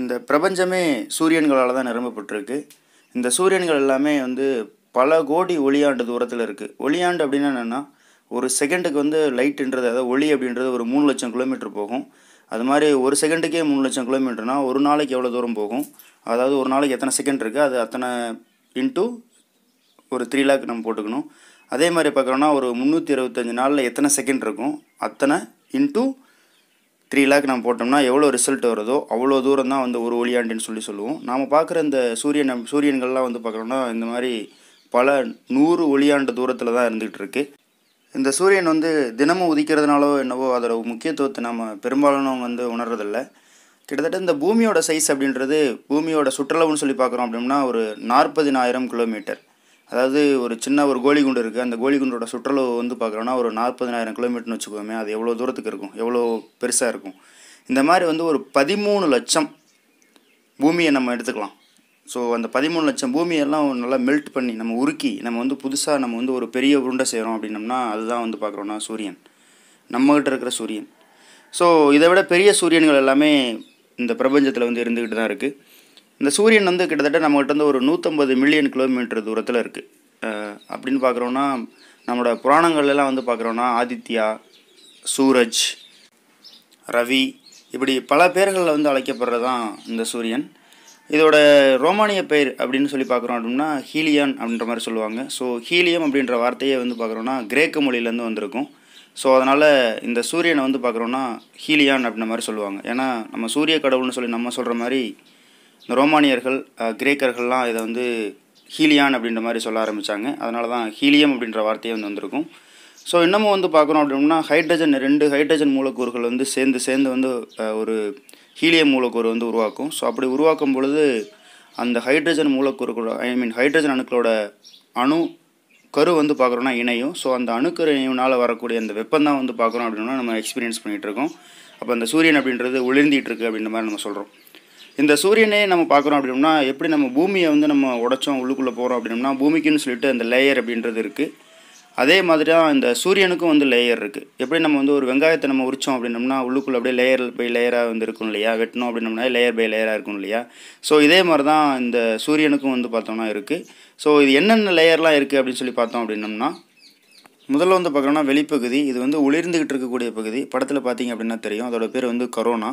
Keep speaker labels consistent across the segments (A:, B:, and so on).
A: இந்த பிரபஞ்சமே சூரியன்களால் தான் நிரம்பப்பட்டிருக்கு இந்த சூரியன்கள் எல்லாமே வந்து பல கோடி ஒளியாண்டு தூரத்தில் இருக்குது ஒளியாண்டு அப்படின்னா என்னென்னா ஒரு செகண்டுக்கு வந்து லைட்டுன்றது அதாவது ஒளி அப்படின்றது ஒரு மூணு லட்சம் கிலோமீட்டர் போகும் அது மாதிரி ஒரு செகண்டுக்கே மூணு லட்சம் கிலோமீட்டர்னால் ஒரு நாளைக்கு எவ்வளோ தூரம் போகும் அதாவது ஒரு நாளைக்கு எத்தனை செகண்ட் இருக்குது அது அத்தனை இன்ட்டு ஒரு த்ரீ லேக் நம்ம போட்டுக்கணும் அதே மாதிரி பார்க்குறோன்னா ஒரு முந்நூற்றி இருபத்தஞ்சி நாளில் எத்தனை செகண்ட் இருக்கும் அத்தனை இன்ட்டு த்ரீ லேக் நம்ம போட்டோம்னா எவ்வளோ ரிசல்ட் வருதோ அவ்வளோ தூரம் தான் வந்து ஒரு ஒளியாண்டுன்னு சொல்லி சொல்லுவோம் நாம் பார்க்குற இந்த சூரியன் சூரியன்கள்லாம் வந்து பார்க்குறோம்னா இந்த மாதிரி பல நூறு ஒளியாண்டு தூரத்தில் தான் இருந்துகிட்டு இருக்குது இந்த சூரியன் வந்து தினமும் உதிக்கிறதுனாலோ என்னவோ அதோட முக்கியத்துவத்தை நம்ம பெரும்பாலானவங்க வந்து உணர்றதில்ல கிட்டத்தட்ட இந்த பூமியோட சைஸ் அப்படின்றது பூமியோட சுற்றளவுன்னு சொல்லி பார்க்குறோம் அப்படின்னா ஒரு நாற்பதினாயிரம் கிலோமீட்டர் அதாவது ஒரு சின்ன ஒரு கோழி குண்டு இருக்குது அந்த கோழி குண்டோட சுற்றளவு வந்து பார்க்குறோன்னா ஒரு நாற்பதனாயிரம் கிலோமீட்டர்னு வச்சுக்கோமே அது எவ்வளோ தூரத்துக்கு இருக்கும் எவ்வளோ பெருசாக இருக்கும் இந்த மாதிரி வந்து ஒரு பதிமூணு லட்சம் பூமியை நம்ம எடுத்துக்கலாம் ஸோ அந்த பதிமூணு லட்சம் பூமியெல்லாம் நல்லா மெல்ட் பண்ணி நம்ம உருக்கி நம்ம வந்து புதுசாக நம்ம வந்து ஒரு பெரிய உருண்டை செய்கிறோம் அப்படின்னம்னா அதுதான் வந்து பார்க்குறோன்னா சூரியன் நம்மகிட்ட இருக்கிற சூரியன் ஸோ இதை விட பெரிய சூரியன்கள் எல்லாமே இந்த பிரபஞ்சத்தில் வந்து இருந்துக்கிட்டு தான் இருக்குது இந்த சூரியன் வந்து கிட்டத்தட்ட நம்மகிட்ட வந்து ஒரு நூற்றம்பது மில்லியன் கிலோமீட்டர் தூரத்தில் இருக்குது அப்படின்னு பார்க்குறோன்னா நம்மளோட புராணங்கள்லாம் வந்து பார்க்குறோன்னா ஆதித்யா சூரஜ் ரவி இப்படி பல பேர்களில் வந்து அழைக்கப்படுறது தான் இந்த சூரியன் இதோட ரோமானிய பெயர் அப்படின்னு சொல்லி பார்க்குறோம் அப்படின்னா ஹீலியான் அப்படின்ற மாதிரி சொல்லுவாங்க ஸோ ஹீலியம் அப்படின்ற வார்த்தையே வந்து பார்க்குறோன்னா கிரேக்க மொழியிலேருந்து வந்திருக்கும் ஸோ அதனால் இந்த சூரியனை வந்து பார்க்குறோன்னா ஹீலியான் அப்படின்ற மாதிரி சொல்லுவாங்க ஏன்னா நம்ம சூரிய கடவுள்னு சொல்லி நம்ம சொல்கிற மாதிரி இந்த ரோமானியர்கள் கிரேக்கர்கள்லாம் இதை வந்து ஹீலியான் அப்படின்ற மாதிரி சொல்ல ஆரம்பித்தாங்க அதனால தான் ஹீலியம் அப்படின்ற வார்த்தையே வந்து வந்திருக்கும் ஸோ இன்னமும் வந்து பார்க்குறோம் அப்படின்னா ஹைட்ரஜன் ரெண்டு ஹைட்ரஜன் மூலக்கூறுகள் வந்து சேர்ந்து சேர்ந்து வந்து ஒரு ஹீலியம் மூலக்கூறு வந்து உருவாக்கும் ஸோ அப்படி உருவாக்கும் பொழுது அந்த ஹைட்ரஜன் மூலக்கூறுகளோட ஐ மீன் ஹைட்ரஜன் அணுக்களோட அணு கரு வந்து பார்க்குறோன்னா இணையும் ஸோ அந்த அணுக்கரு இணையினால் வரக்கூடிய அந்த வெப்பம் தான் வந்து பார்க்குறோம் அப்படின்னா நம்ம எக்ஸ்பீரியன்ஸ் பண்ணிகிட்ருக்கோம் அப்போ அந்த சூரியன் அப்படின்றது ஒளிர்ந்திகிட்டு இருக்குது அப்படின்ற மாதிரி நம்ம சொல்கிறோம் இந்த சூரியனே நம்ம பார்க்குறோம் அப்படின்னா எப்படி நம்ம பூமியை வந்து நம்ம உடச்சோம் உள்ளுக்குள்ளே போகிறோம் அப்படின்னா பூமிக்குன்னு சொல்லிட்டு அந்த லேயர் அப்படின்றது இருக்குது அதே மாதிரி தான் இந்த சூரியனுக்கும் வந்து லேயர் இருக்குது எப்படி நம்ம வந்து ஒரு வெங்காயத்தை நம்ம உரிச்சோம் அப்படின்னம்னா உள்ளுக்குள்ளே அப்படியே லேயர் பை லேயராக வந்து இருக்கும் இல்லையா வெட்டணும் அப்படின்னம்னா லேயர் பை லேயராக இருக்கும் இல்லையா ஸோ இதே மாதிரி தான் இந்த சூரியனுக்கும் வந்து பார்த்தோம்னா இருக்குது ஸோ இது என்னென்ன லேயர்லாம் இருக்குது அப்படின்னு சொல்லி பார்த்தோம் அப்படின்னம்னா முதல்ல வந்து பார்க்குறோன்னா வெளிப்பகுதி இது வந்து ஒளிர்ந்துக்கிட்டு இருக்கக்கூடிய பகுதி படத்தில் பார்த்தீங்க அப்படின்னா தெரியும் அதோட பேர் வந்து கரோனா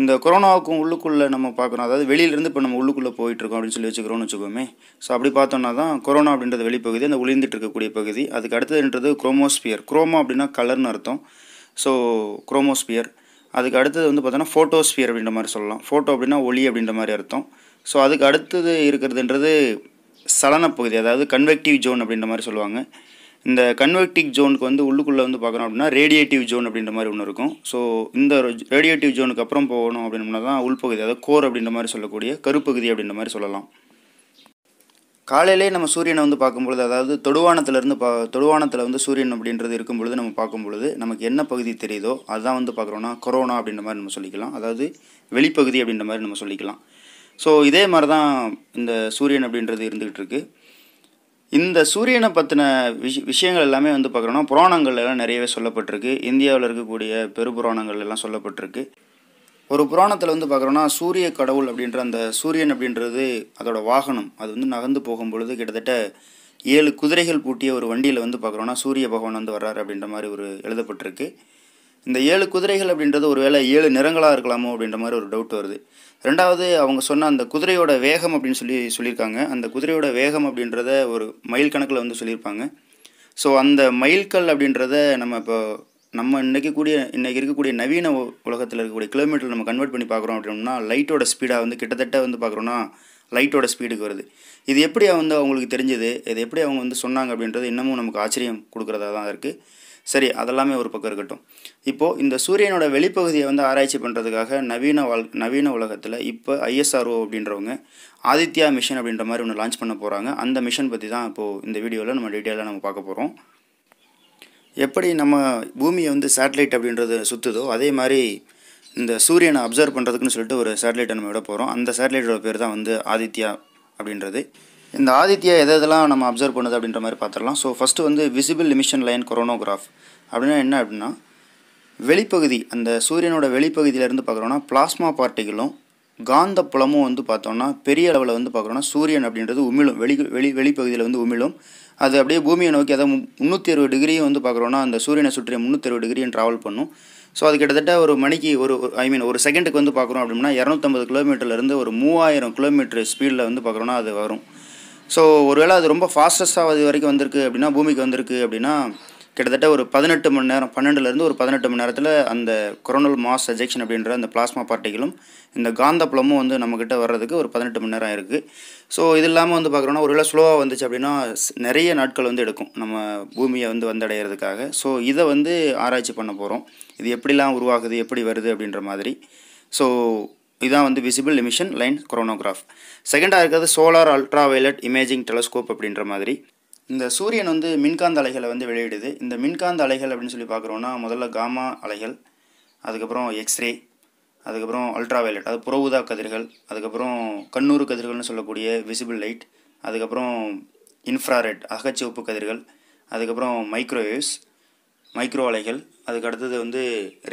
A: இந்த கொரோனாவுக்கும் உள்ளுக்குள்ளே நம்ம பார்க்குறோம் அதாவது வெளியிலேருந்து இப்போ நம்ம உள்ளுக்குள்ளே போயிட்டுருக்கோம் அப்படின்னு சொல்லி வச்சுக்கிறோன்னு வச்சுக்கோமே ஸோ அப்படி பார்த்தோம்னா தான் கொரோனா அப்படின்றது வெளிப்பகுதி அந்த ஒளிந்துட்டு இருக்கக்கூடிய பகுதி அதுக்கு அடுத்ததுன்றது குரோமோஸ்பியர் குரோமா அப்படின்னா கலர்னு அர்த்தம் ஸோ குரோமோஸ்பியர் அதுக்கு அடுத்தது வந்து பார்த்தோன்னா ஃபோட்டோஸ்பியர் அப்படின்ற மாதிரி சொல்லலாம் ஃபோட்டோ அப்படின்னா ஒளி அப்படின்ற மாதிரி அர்த்தம் ஸோ அதுக்கு அடுத்தது இருக்கிறதுன்றது சலனப்பகுதி அதாவது கன்வெக்டிவ் ஜோன் அப்படின்ற மாதிரி சொல்லுவாங்க இந்த கன்வெக்டிக் ஜோனுக்கு வந்து உள்ளுக்குள்ளே வந்து பார்க்குறோம் அப்படின்னா ரேடியேட்டிவ் ஜோன் அப்படின்ற மாதிரி ஒன்று இருக்கும் ஸோ இந்த ரேடியேட்டிவ் ஜோனுக்கு அப்புறம் போகணும் அப்படின்னா தான் உள்பகுதி அதாவது கோர் அப்படின்ற மாதிரி சொல்லக்கூடிய கருப்பகுதி அப்படின்ற மாதிரி சொல்லலாம் காலையிலே நம்ம சூரியனை வந்து பார்க்கும்பொழுது அதாவது தொடுவானத்திலேருந்து பா தொடுவானத்தில் வந்து சூரியன் அப்படின்றது இருக்கும் பொழுது நம்ம பார்க்கும் பொழுது நமக்கு என்ன பகுதி தெரியுதோ அதுதான் வந்து பார்க்குறோன்னா கொரோனா அப்படின்ற மாதிரி நம்ம சொல்லிக்கலாம் அதாவது வெளிப்பகுதி அப்படின்ற மாதிரி நம்ம சொல்லிக்கலாம் ஸோ இதே மாதிரி தான் இந்த சூரியன் அப்படின்றது இருந்துகிட்டு இருக்குது இந்த சூரியனை பற்றின விஷ விஷயங்கள் எல்லாமே வந்து பார்க்குறோன்னா புராணங்கள் எல்லாம் நிறையவே சொல்லப்பட்டிருக்கு இந்தியாவில் இருக்கக்கூடிய பெருபுராணங்கள் எல்லாம் சொல்லப்பட்டிருக்கு ஒரு புராணத்தில் வந்து பார்க்குறோன்னா சூரிய கடவுள் அப்படின்ற அந்த சூரியன் அப்படின்றது அதோடய வாகனம் அது வந்து நகர்ந்து போகும் பொழுது கிட்டத்தட்ட ஏழு குதிரைகள் பூட்டிய ஒரு வண்டியில் வந்து பார்க்குறோன்னா சூரிய பகவான் வந்து வர்றாரு அப்படின்ற மாதிரி ஒரு எழுதப்பட்டிருக்கு இந்த ஏழு குதிரைகள் அப்படின்றது ஒரு வேளை ஏழு நிறங்களாக இருக்கலாமோ அப்படின்ற மாதிரி ஒரு டவுட் வருது ரெண்டாவது அவங்க சொன்ன அந்த குதிரையோட வேகம் அப்படின்னு சொல்லி சொல்லியிருக்காங்க அந்த குதிரையோட வேகம் அப்படின்றத ஒரு மைல் கணக்கில் வந்து சொல்லியிருப்பாங்க ஸோ அந்த மைல்கல் அப்படின்றத நம்ம இப்போ நம்ம இன்றைக்கி கூடிய இன்றைக்கி இருக்கக்கூடிய நவீன உலகத்தில் இருக்கக்கூடிய கிலோமீட்டர் நம்ம கன்வெர்ட் பண்ணி பார்க்குறோம் அப்படின்னா லைட்டோட ஸ்பீடாக வந்து கிட்டத்தட்ட வந்து பார்க்குறோன்னா லைட்டோட ஸ்பீடுக்கு வருது இது எப்படி வந்து அவங்களுக்கு தெரிஞ்சது இது எப்படி அவங்க வந்து சொன்னாங்க அப்படின்றது இன்னமும் நமக்கு ஆச்சரியம் கொடுக்குறதா தான் இருக்குது சரி அதெல்லாமே ஒரு பக்கம் இருக்கட்டும் இப்போது இந்த சூரியனோட வெளிப்பகுதியை வந்து ஆராய்ச்சி பண்ணுறதுக்காக நவீன வாழ் நவீன உலகத்தில் இப்போ ஐஎஸ்ஆர்ஓ அப்படின்றவங்க ஆதித்யா மிஷன் அப்படின்ற மாதிரி ஒன்று லான்ச் பண்ண போகிறாங்க அந்த மிஷன் பற்றி தான் இப்போது இந்த வீடியோவில் நம்ம டீட்டெயிலாக நம்ம பார்க்க போகிறோம் எப்படி நம்ம பூமியை வந்து சேட்டலைட் அப்படின்றது சுற்றுதோ அதே மாதிரி இந்த சூரியனை அப்சர்வ் பண்ணுறதுக்குன்னு சொல்லிட்டு ஒரு சேட்டலைட்டை நம்ம விட போகிறோம் அந்த சேட்டலைட்டோட பேர் தான் வந்து ஆதித்யா அப்படின்றது இந்த ஆதித்யா எதை எதெல்லாம் நம்ம அப்சர்வ் பண்ணுது அப்படின்ற மாதிரி பார்த்துடலாம் ஸோ ஃபஸ்ட்டு வந்து விசிபிள் லிமிஷன் லைன் கொரோனோகிராஃப் அப்படின்னா என்ன அப்படின்னா வெளிப்பகுதி அந்த சூரியனோட வெளிப்பகுதியிலேருந்து பார்க்குறோன்னா பிளாஸ்மா பார்ட்டிகளும் காந்த புலமும் வந்து பார்த்தோன்னா பெரிய அளவில் வந்து பார்க்குறோன்னா சூரியன் அப்படின்றது உமிழும் வெளி வெளி வெளிப்பகுதியில் வந்து உமிழும் அது அப்படியே பூமியை நோக்கி அதாவது முந்நூற்றி அறுபது டிகிரியும் வந்து பார்க்குறோன்னா அந்த சூரியனை சுற்றி முந்நூற்றி அறுபது டிகிரியும் ட்ராவல் பண்ணும் ஸோ அது கிட்டத்தட்ட ஒரு மணிக்கு ஒரு ஐ மீன் ஒரு செகண்டுக்கு வந்து பார்க்குறோம் அப்படின்னா இரநூத்தம்பது கிலோமீட்டர்லேருந்து ஒரு மூவாயிரம் கிலோமீட்டர் ஸ்பீடில் வந்து பார்க்குறோன்னா அது வரும் ஸோ ஒருவேளை அது ரொம்ப ஃபாஸ்டஸ்ட்டாக அது வரைக்கும் வந்திருக்கு அப்படின்னா பூமிக்கு வந்திருக்கு அப்படின்னா கிட்டத்தட்ட ஒரு பதினெட்டு மணி நேரம் பன்னெண்டுலேருந்து ஒரு பதினெட்டு மணி நேரத்தில் அந்த கொரோனல் மாஸ் எஜெக்ஷன் அப்படின்ற அந்த பிளாஸ்மா பார்ட்டிகளும் இந்த காந்தப்புலமும் வந்து நம்மக்கிட்ட வர்றதுக்கு ஒரு பதினெட்டு மணி நேரம் இருக்குது ஸோ இது இல்லாமல் வந்து பார்க்குறோன்னா ஒருவேளை ஸ்லோவாக வந்துச்சு அப்படின்னா நிறைய நாட்கள் வந்து எடுக்கும் நம்ம பூமியை வந்து வந்தடைகிறதுக்காக ஸோ இதை வந்து ஆராய்ச்சி பண்ண போகிறோம் இது எப்படிலாம் உருவாகுது எப்படி வருது அப்படின்ற மாதிரி ஸோ இதுதான் வந்து விசிபிள் எமிஷன் லைன் கொரோனோகிராஃப் செகண்டாக இருக்கிறது solar ultra violet imaging telescope அப்படின்ற மாதிரி இந்த சூரியன் வந்து மின்காந்த அலைகளை வந்து வெளியிடுது இந்த மின்காந்த அலைகள் அப்படின்னு சொல்லி பார்க்குறோன்னா முதல்ல காமா அலைகள் அதுக்கப்புறம் எக்ஸ்ரே அதுக்கப்புறம் அல்ட்ரா வயலட் அது புறவுதா கதிர்கள் அதுக்கப்புறம் கண்ணூறு கதிர்கள்னு சொல்லக்கூடிய விசிபிள் லைட் அதுக்கப்புறம் இன்ஃப்ராரெட் அகச்சிவப்பு கதிர்கள் அதுக்கப்புறம் மைக்ரோவேவ்ஸ் மைக்ரோ அலைகள் அதுக்கு அடுத்தது வந்து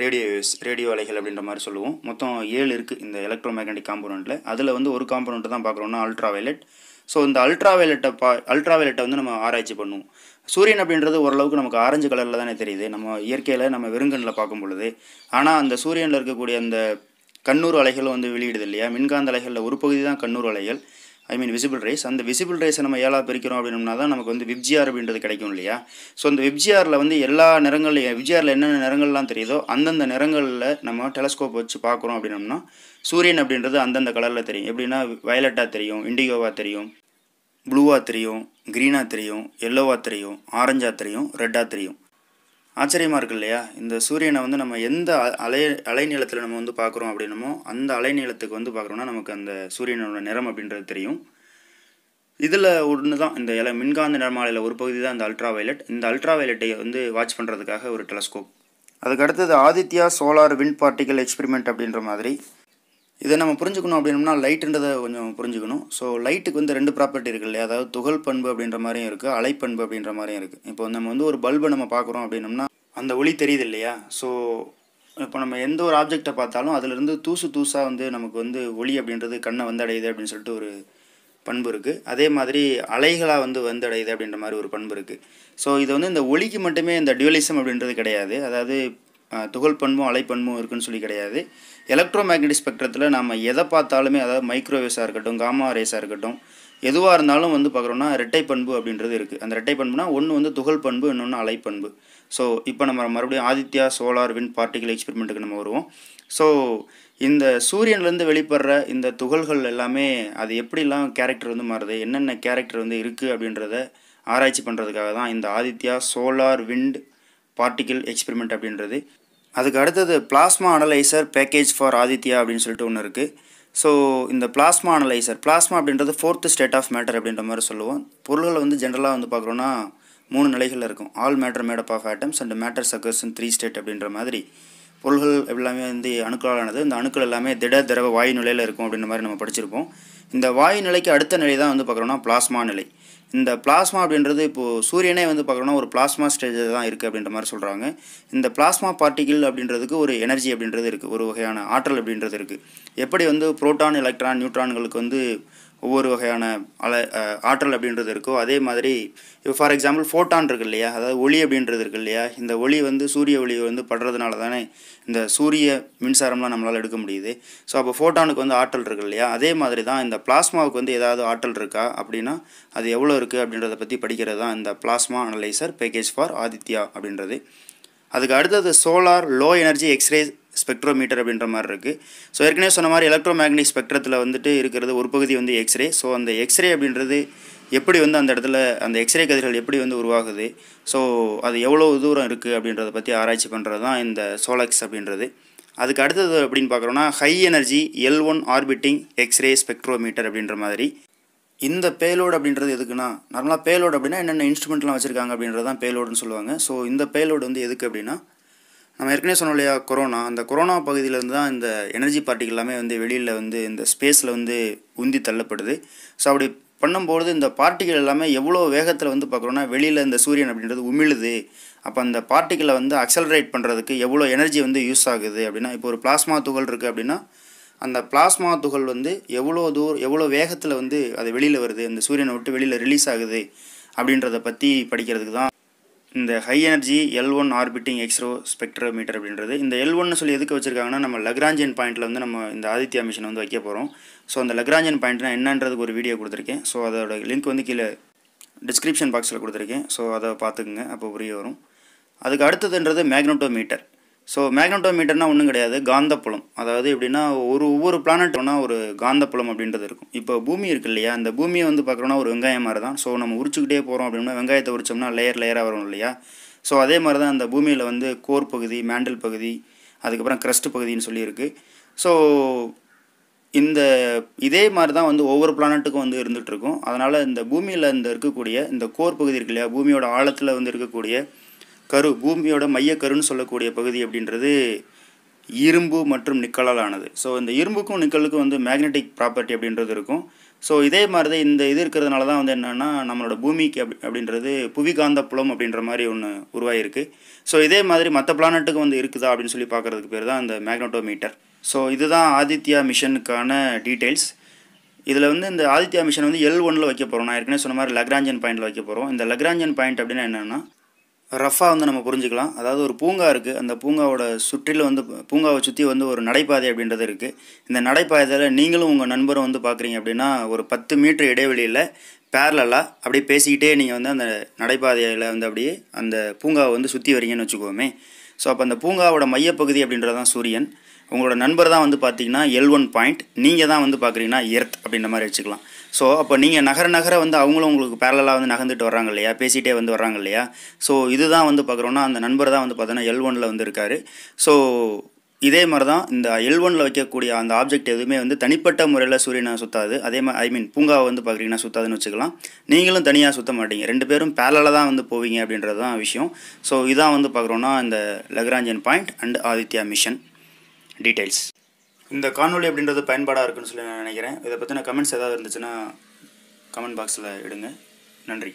A: ரேடியோ வேவ்ஸ் ரேடியோ அலைகள் அப்படின்ற மாதிரி சொல்லுவோம் மொத்தம் ஏழு இருக்குது இந்த எலக்ட்ரோ மேக்னட்டிக் காம்பனண்ட்டில் அதில் வந்து ஒரு காம்பனண்ட்டு தான் பார்க்குறோன்னா அல்ட்ரா வயலட் ஸோ இந்த அல்ட்ரா வயலட்டை பா அல்ட்ரா வயலட்டை வந்து நம்ம ஆராய்ச்சி பண்ணுவோம் சூரியன் அப்படின்றது ஓரளவுக்கு நமக்கு ஆரஞ்சு கலரில் தானே தெரியுது நம்ம இயற்கையில் நம்ம வெறுங்கண்ணில் பார்க்கும் பொழுது ஆனால் அந்த சூரியனில் இருக்கக்கூடிய அந்த கண்ணூர் அலைகள் வந்து வெளியிடுது இல்லையா மின்காந்த அலைகளில் ஒரு பகுதி தான் கண்ணூர் அலைகள் ஐ மீன் விசிபிள் ரைஸ் அந்த விசிபிள் ரைஸை நம்ம ஏழாக பிரிக்கிறோம் அப்படின்னா தான் நமக்கு வந்து விப்ஜிஆர் அப்படின்றது கிடைக்கும் இல்லையா ஸோ அந்த விப்ஜிஆரில் வந்து எல்லா நிறங்கள் விப்ஜிஆரில் என்னென்ன நிறங்கள்லாம் தெரியுதோ அந்தந்த நிறங்களில் நம்ம டெலஸ்கோப் வச்சு பார்க்குறோம் அப்படின்னோம்னா சூரியன் அப்படின்றது அந்தந்த கலரில் தெரியும் எப்படின்னா வயலட்டாக தெரியும் இண்டிகோவாக தெரியும் ப்ளூவாக தெரியும் க்ரீனாக தெரியும் எல்லோவாக தெரியும் ஆரஞ்சாக தெரியும் ரெட்டாக தெரியும் ஆச்சரியமாக இருக்குது இல்லையா இந்த சூரியனை வந்து நம்ம எந்த அலை அலைநீளத்தில் நம்ம வந்து பார்க்குறோம் அப்படின்னமோ அந்த அலைநீளத்துக்கு வந்து பார்க்குறோம்னா நமக்கு அந்த சூரியனோட நிறம் அப்படின்றது தெரியும் இதில் ஒன்று தான் இந்த இலை மின்காந்த நிறமாலையில் ஒரு பகுதி தான் இந்த அல்ட்ரா வயலட் இந்த அல்ட்ரா வயலட்டை வந்து வாட்ச் பண்ணுறதுக்காக ஒரு டெலஸ்கோப் அதுக்கு அடுத்தது Aditya solar wind particle experiment அப்படின்ற மாதிரி இதை நம்ம புரிஞ்சுக்கணும் அப்படின்னம்னா லைட்டுன்றதை கொஞ்சம் புரிஞ்சுக்கணும் ஸோ லைட்டுக்கு வந்து ரெண்டு ப்ராப்பர்ட்டி இருக்குது இல்லையா அதாவது துகள் பண்பு அப்படின்ற மாதிரியும் இருக்குது அலைப்பண்பு அப்படின்ற மாதிரியும் இருக்குது இப்போ நம்ம வந்து ஒரு பல்பை நம்ம பார்க்குறோம் அப்படின்னம்னா அந்த ஒளி தெரியுது இல்லையா ஸோ இப்போ நம்ம எந்த ஒரு ஆப்ஜெக்டை பார்த்தாலும் அதிலிருந்து தூசு தூசாக வந்து நமக்கு வந்து ஒளி அப்படின்றது கண்ணை வந்து அடையுது அப்படின்னு சொல்லிட்டு ஒரு பண்பு இருக்குது அதே மாதிரி அலைகளாக வந்து வந்தடையுது அப்படின்ற மாதிரி ஒரு பண்பு இருக்குது ஸோ இது வந்து இந்த ஒளிக்கு மட்டுமே இந்த டியூலிசம் அப்படின்றது கிடையாது அதாவது துகள் பண்பும் அலைப்பண்பும் இருக்குதுன்னு சொல்லி கிடையாது எலக்ட்ரோ மேக்னெட்டிக் ஸ்பெக்ட்ரத்தில் நம்ம எதை பார்த்தாலுமே அதாவது மைக்ரோவேவ்ஸாக இருக்கட்டும் காமா ரேஸாக இருக்கட்டும் எதுவாக இருந்தாலும் வந்து பார்க்குறோன்னா ரெட்டை பண்பு அப்படின்றது இருக்குது அந்த ரெட்டை பண்புனா ஒன்று வந்து துகள் பண்பு இன்னொன்று அலைப்பண்பு ஸோ இப்போ நம்ம மறுபடியும் ஆதித்யா சோலார் வின் பார்ட்டிகல் எக்ஸ்பெரிமெண்ட்டுக்கு நம்ம வருவோம் ஸோ இந்த சூரியன்லேருந்து வெளிப்படுற இந்த துகள்கள் எல்லாமே அது எப்படிலாம் கேரக்டர் வந்து மாறுது என்னென்ன கேரக்டர் வந்து இருக்குது அப்படின்றத ஆராய்ச்சி பண்ணுறதுக்காக தான் இந்த Aditya solar wind particle experiment அப்படின்றது அதுக்கு அடுத்தது plasma analyser package for Aditya அப்படின்னு சொல்லிட்டு ஒன்று இருக்குது ஸோ இந்த பிளாஸ்மா அனலைசர் பிளாஸ்மா அப்படின்றது ஃபோர்த்து ஸ்டேட் ஆஃப் மேட்டர் அப்படின்ற மாதிரி சொல்லுவோம் பொருள்களை வந்து ஜென்ரலாக வந்து பார்க்குறோன்னா மூணு நிலைகள் இருக்கும் all matter made up of atoms and matter occurs in three state அப்படின்ற மாதிரி பொருள்கள் எல்லாமே வந்து அணுக்களாலானது இந்த அணுக்கள் எல்லாமே திட திரவ வாயு நிலையில் இருக்கும் அப்படின்ற மாதிரி நம்ம படிச்சிருப்போம் இந்த வாயு நிலைக்கு அடுத்த நிலை தான் வந்து பார்க்குறோன்னா பிளாஸ்மா நிலை இந்த பிளாஸ்மா அப்படின்றது இப்போது சூரியனே வந்து பார்க்கணும்னா ஒரு பிளாஸ்மா ஸ்டேஜில் தான் இருக்குது அப்படின்ற மாதிரி சொல்கிறாங்க இந்த பிளாஸ்மா பார்ட்டிகிள் அப்படின்றதுக்கு ஒரு எனர்ஜி அப்படின்றது இருக்குது ஒரு வகையான ஆற்றல் அப்படின்றது இருக்குது எப்படி வந்து புரோட்டான் எலக்ட்ரான் நியூட்ரான்களுக்கு வந்து ஒவ்வொரு வகையான அலை ஆற்றல் அப்படின்றது இருக்கோ அதே மாதிரி இப்போ ஃபார் எக்ஸாம்பிள் ஃபோட்டான் இருக்கு இல்லையா அதாவது ஒளி அப்படின்றது இருக்கு இல்லையா இந்த ஒளி வந்து சூரிய ஒளி வந்து படுறதுனால தானே இந்த சூரிய மின்சாரம்லாம் நம்மளால் எடுக்க முடியுது ஸோ அப்போ ஃபோட்டானுக்கு வந்து ஆற்றல் இருக்கு இல்லையா அதே மாதிரி தான் இந்த பிளாஸ்மாவுக்கு வந்து ஏதாவது ஆற்றல் இருக்கா அப்படின்னா அது எவ்வளோ இருக்குது அப்படின்றத பற்றி படிக்கிறது தான் இந்த plasma analyser package for Aditya அப்படின்றது அதுக்கு அடுத்தது solar low energy X-ray spectrometer அப்படின்ற மாதிரி இருக்குது ஸோ ஏற்கனவே சொன்ன மாதிரி எலக்ட்ரோ மேக்னிக் ஸ்பெக்ட்ரத்தில் வந்துட்டு இருக்கிறது ஒரு பகுதி வந்து எக்ஸ்ரே ஸோ அந்த எக்ஸ்ரே அப்படின்றது எப்படி வந்து அந்த இடத்துல அந்த எக்ஸ்ரே கதிர்கள் எப்படி வந்து உருவாகுது ஸோ அது எவ்வளோ தூரம் இருக்குது அப்படின்றத பற்றி ஆராய்ச்சி பண்ணுறது தான் இந்த சோலக்ஸ் அப்படின்றது அதுக்கு அடுத்தது அப்படின்னு பார்க்குறோன்னா high energy L one orbiting X-ray spectrometer அப்படின்ற மாதிரி இந்த பேலோடு அப்படின்றது எதுக்குன்னா நார்மலாக பேலோடு அப்படின்னா என்னென்ன இன்ஸ்ட்ருமெண்ட்லாம் வச்சுருக்காங்க அப்படின்றது தான் பேலோடுன்னு சொல்லுவாங்க ஸோ இந்த பேலோடு வந்து எதுக்கு அப்படின்னா நம்ம ஏற்கனவே சொன்னோம் இல்லையா கொரோனா அந்த கொரோனா பகுதியிலேருந்து தான் இந்த எனர்ஜி பார்ட்டிகள் எல்லாமே வந்து வெளியில் வந்து இந்த ஸ்பேஸில் வந்து உந்தி தள்ளப்படுது ஸோ அப்படி பண்ணும்போது இந்த பார்ட்டிகள் எல்லாமே எவ்வளோ வேகத்தில் வந்து பார்க்குறோன்னா வெளியில் இந்த சூரியன் அப்படின்றது உமிழுது அப்போ அந்த பார்ட்டிகளை வந்து அக்சலரேட் பண்ணுறதுக்கு எவ்வளோ எனர்ஜி வந்து யூஸ் ஆகுது அப்படின்னா இப்போ ஒரு பிளாஸ்மா துகள் இருக்குது அப்படின்னா அந்த பிளாஸ்மா துகள் வந்து எவ்வளோ தூர் எவ்வளோ வேகத்தில் வந்து அது வெளியில் வருது அந்த சூரியனை விட்டு வெளியில் ரிலீஸ் ஆகுது அப்படின்றத பற்றி படிக்கிறதுக்கு தான் இந்த high energy L one orbiting X-ray meter அப்படின்றது இந்த எல் ஒன்னு சொல்லி எதுக்கு வச்சுருக்காங்கன்னா நம்ம லக்ராஞ்சியன் பாயிண்ட்டில் வந்து நம்ம இந்த ஆதித்யா மிஷன் வந்து வைக்க போகிறோம் ஸோ அந்த லக்ராஞ்சியன் பாயிண்ட்னா என்னன்றது ஒரு வீடியோ கொடுத்துருக்கேன் ஸோ அதோட லிங்க் வந்து கீழே டிஸ்கிரிப்ஷன் பாக்ஸில் கொடுத்துருக்கேன் ஸோ அதை பார்த்துக்குங்க அப்போ புரிய வரும் அதுக்கு அடுத்ததுன்றது மீட்டர் ஸோ மேக்னட்டோமீட்டர்னா ஒன்றும் கிடையாது காந்தப்புலம் அதாவது எப்படின்னா ஒரு ஒவ்வொரு பிளானட்னா ஒரு காந்தப்புலம் அப்படின்றது இருக்கும் இப்போ பூமி இருக்குது இல்லையா அந்த பூமியை வந்து பார்க்குறோன்னா ஒரு வெங்காயம் மாதிரி தான் ஸோ நம்ம உரிச்சிக்கிட்டே போகிறோம் அப்படின்னா வெங்காயத்தை உரிச்சோம்னா லேயர் லேயராக வரும் இல்லையா ஸோ அதே மாதிரி தான் அந்த பூமியில் வந்து கோர் பகுதி மேண்டல் பகுதி அதுக்கப்புறம் கிரஸ்ட் பகுதின்னு சொல்லியிருக்கு ஸோ இந்த இதே மாதிரி தான் வந்து ஒவ்வொரு பிளானட்டுக்கும் வந்து இருந்துகிட்ருக்கும் அதனால் இந்த பூமியில் இந்த இருக்கக்கூடிய இந்த கோர் பகுதி இருக்கு இல்லையா பூமியோட ஆழத்தில் வந்து இருக்கக்கூடிய கரு பூமியோட மையக்கருன்னு சொல்லக்கூடிய பகுதி அப்படின்றது இரும்பு மற்றும் நிக்கலால் ஆனது ஸோ இந்த இரும்புக்கும் நிக்கலுக்கும் வந்து மேக்னெட்டிக் ப்ராப்பர்ட்டி அப்படின்றது இருக்கும் ஸோ இதே மாதிரி தான் இந்த இது இருக்கிறதுனால தான் வந்து என்னென்னா நம்மளோட பூமிக்கு அப்படி அப்படின்றது புவிகாந்த புலம் அப்படின்ற மாதிரி ஒன்று உருவாகிருக்கு ஸோ இதே மாதிரி மற்ற பிளானட்டுக்கு வந்து இருக்குதா அப்படின்னு சொல்லி பார்க்குறதுக்கு பேர் தான் இந்த மேக்னட்டோமீட்டர் ஸோ இதுதான் ஆதித்யா மிஷனுக்கான டீட்டெயில்ஸ் இதில் வந்து இந்த ஆதித்யா மிஷன் வந்து எல் ஒனில் வைக்க போகிறோம் நான் ஏற்கனவே சொன்ன மாதிரி லக்ராஞ்சன் பாயிண்டில் வைக்க போகிறோம் இந்த லக்ராஞ்சன் பாயிண்ட் அப்படின்னா என்னென்னா ரஃபாக வந்து நம்ம புரிஞ்சுக்கலாம் அதாவது ஒரு பூங்கா இருக்குது அந்த பூங்காவோட சுற்றிலும் வந்து பூங்காவை சுற்றி வந்து ஒரு நடைபாதை அப்படின்றது இருக்குது இந்த நடைபாதையில் நீங்களும் உங்கள் நண்பரும் வந்து பார்க்குறீங்க அப்படின்னா ஒரு பத்து மீட்டர் இடைவெளியில் பேரலாக அப்படியே பேசிக்கிட்டே நீங்கள் வந்து அந்த நடைபாதையில் வந்து அப்படியே அந்த பூங்காவை வந்து சுற்றி வரீங்கன்னு வச்சுக்கோமே ஸோ அப்போ அந்த பூங்காவோட மையப்பகுதி அப்படின்றது தான் சூரியன் உங்களோட நண்பர் தான் வந்து பார்த்தீங்கன்னா எல் ஒன் பாயிண்ட் நீங்கள் தான் வந்து பார்க்குறீங்கன்னா எர்த் அப்படின்ற மாதிரி வச்சுக்கலாம் ஸோ அப்போ நீங்கள் நகர நகர வந்து அவங்களும் உங்களுக்கு பேரலாக வந்து நகர்ந்துட்டு வராங்க இல்லையா பேசிகிட்டே வந்து வராங்க இல்லையா ஸோ இதுதான் வந்து பார்க்குறோன்னா அந்த நண்பர் தான் வந்து பார்த்தோன்னா எல் ஒனில் வந்து இருக்கார் ஸோ இதே மாதிரி தான் இந்த எல் ஒனில் வைக்கக்கூடிய அந்த ஆப்ஜெக்ட் எதுவுமே வந்து தனிப்பட்ட முறையில் சூரியனை சுற்றாது அதே மாதிரி ஐ மீன் பூங்காவை வந்து பார்க்குறீங்கன்னா சுற்றாதுன்னு வச்சுக்கலாம் நீங்களும் தனியாக சுற்ற மாட்டீங்க ரெண்டு பேரும் பேரலாக தான் வந்து போவீங்க அப்படின்றது தான் விஷயம் ஸோ இதான் வந்து பார்க்குறோன்னா இந்த Lagrangian point and Aditya mission details இந்த காணொலி அப்படின்றது பயன்பாடாக இருக்குன்னு சொல்லி நான் நினைக்கிறேன் இதை பற்றின கமெண்ட்ஸ் ஏதாவது இருந்துச்சுன்னா கமெண்ட் பாக்ஸில் எடுங்க நன்றி